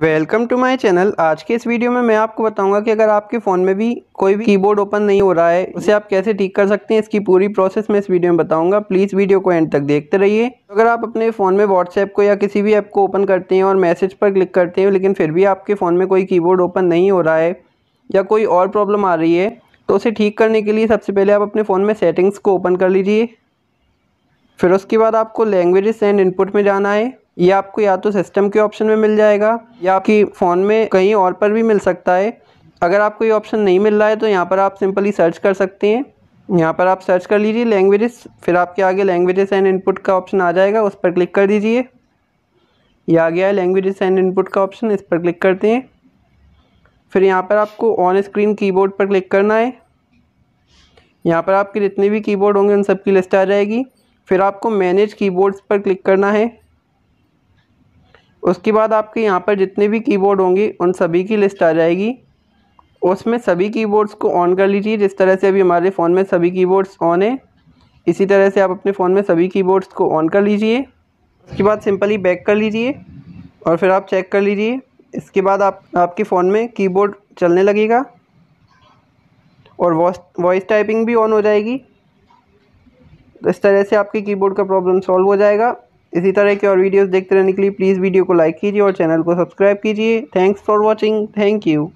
welcome to my channel आज के इस वीडियो में मैं आपको बताऊंगा कि अगर आपके फ़ोन में भी कोई भी कीबोर्ड ओपन नहीं हो रहा है उसे आप कैसे ठीक कर सकते हैं इसकी पूरी प्रोसेस मैं इस वीडियो में बताऊंगा प्लीज़ वीडियो को एंड तक देखते रहिए अगर आप अपने फ़ोन में व्हाट्सएप को या किसी भी ऐप को ओपन करते हैं और मैसेज पर क्लिक करते हैं लेकिन फिर भी आपके फ़ोन में कोई की ओपन नहीं हो रहा है या कोई और प्रॉब्लम आ रही है तो उसे ठीक करने के लिए सबसे पहले आप अपने फ़ोन में सेटिंग्स को ओपन कर लीजिए फिर उसके बाद आपको लैंग्वेज एंड इनपुट में जाना है ये आपको या तो सिस्टम के ऑप्शन में मिल जाएगा या आपकी फ़ोन में कहीं और पर भी मिल सकता है अगर आपको ये ऑप्शन नहीं मिल रहा है तो यहाँ पर आप सिंपली सर्च कर सकते हैं यहाँ पर आप सर्च कर लीजिए लैंग्वेजेस फिर आपके आगे लैंग्वेजेस एंड इनपुट का ऑप्शन आ जाएगा उस पर क्लिक कर दीजिए ये आ गया है लैंग्वेजेस एंड इनपुट का ऑप्शन इस पर क्लिक करते हैं फिर यहाँ पर आपको ऑन स्क्रीन कीबोर्ड पर क्लिक करना है यहाँ पर आपके जितने भी कीबोर्ड होंगे उन सब की लिस्ट आ जाएगी फिर आपको मैनेज कीबोर्ड्स पर क्लिक करना है उसके बाद आपके यहाँ पर जितने भी कीबोर्ड होंगे उन सभी की लिस्ट आ जाएगी उसमें सभी कीबोर्ड्स को ऑन कर लीजिए जिस तरह से अभी हमारे फ़ोन में सभी कीबोर्ड्स ऑन है इसी तरह से आप अपने फ़ोन में सभी कीबोर्ड्स को ऑन कर लीजिए उसके बाद सिंपली बैक कर लीजिए और फिर आप चेक कर लीजिए इसके बाद आप आपके फ़ोन में कीबोर्ड चलने लगेगा और वॉइस वॉइस टाइपिंग भी ऑन हो जाएगी तो इस तरह से आपके कीबोर्ड का प्रॉब्लम सॉल्व हो जाएगा इसी तरह के और वीडियोस देखते रहने के लिए प्लीज़ वीडियो को लाइक कीजिए और चैनल को सब्सक्राइब कीजिए thanks for watching thank you